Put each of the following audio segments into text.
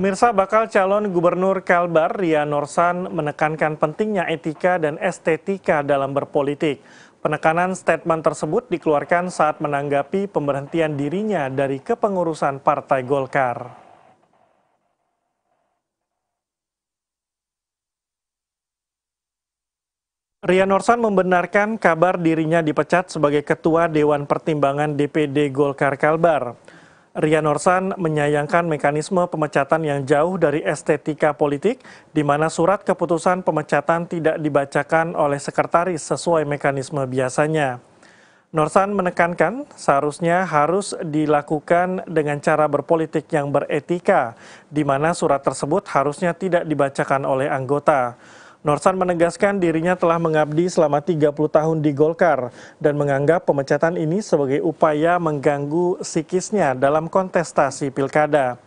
Pemirsa bakal calon gubernur Kalbar Ria Norsan menekankan pentingnya etika dan estetika dalam berpolitik. Penekanan statement tersebut dikeluarkan saat menanggapi pemberhentian dirinya dari kepengurusan Partai Golkar. Ria Norsan membenarkan kabar dirinya dipecat sebagai Ketua Dewan Pertimbangan DPD Golkar Kalbar. Rian Orsan menyayangkan mekanisme pemecatan yang jauh dari estetika politik, di mana surat keputusan pemecatan tidak dibacakan oleh sekretaris sesuai mekanisme biasanya. Norsan menekankan seharusnya harus dilakukan dengan cara berpolitik yang beretika, di mana surat tersebut harusnya tidak dibacakan oleh anggota. Norsan menegaskan dirinya telah mengabdi selama 30 tahun di Golkar dan menganggap pemecatan ini sebagai upaya mengganggu psikisnya dalam kontestasi pilkada.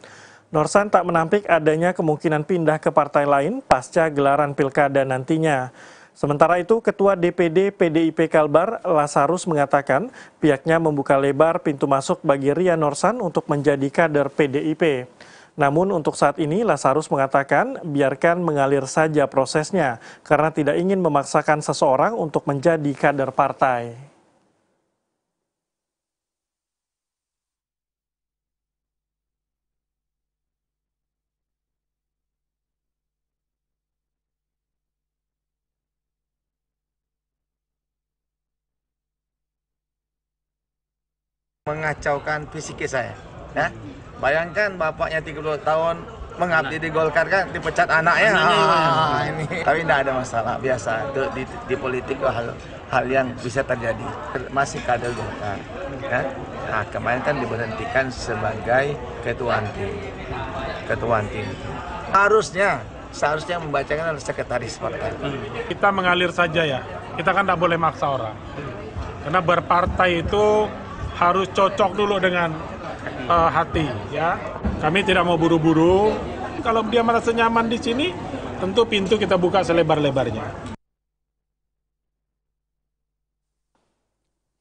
Norsan tak menampik adanya kemungkinan pindah ke partai lain pasca gelaran pilkada nantinya. Sementara itu, Ketua DPD PDIP Kalbar, Lasarus, mengatakan pihaknya membuka lebar pintu masuk bagi Ria Norsan untuk menjadi kader PDIP. Namun untuk saat ini Lazarus mengatakan biarkan mengalir saja prosesnya karena tidak ingin memaksakan seseorang untuk menjadi kader partai. mengacaukan fisik saya ya Bayangkan bapaknya 30 tahun mengabdi di Golkar kan dipecat anaknya. Iya. ah, ini. Tapi tidak ada masalah biasa itu di, di politik hal hal yang bisa terjadi. Masih kader Golkar Ya? Nah, kemarin kan diberhentikan sebagai ketua tim. Ketua tim. Harusnya seharusnya membacakan oleh sekretaris partai. Kita mengalir saja ya. Kita kan tidak boleh maksa orang. Karena berpartai itu harus cocok dulu dengan uh, hati ya. Kami tidak mau buru-buru. Kalau dia merasa nyaman di sini, tentu pintu kita buka selebar-lebarnya.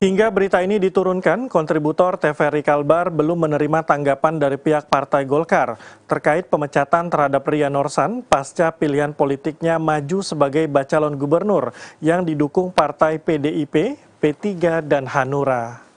Hingga berita ini diturunkan, kontributor TVRI Kalbar belum menerima tanggapan dari pihak Partai Golkar terkait pemecatan terhadap Ria Norsan pasca pilihan politiknya maju sebagai bacalon gubernur yang didukung Partai PDIP, P3, dan Hanura.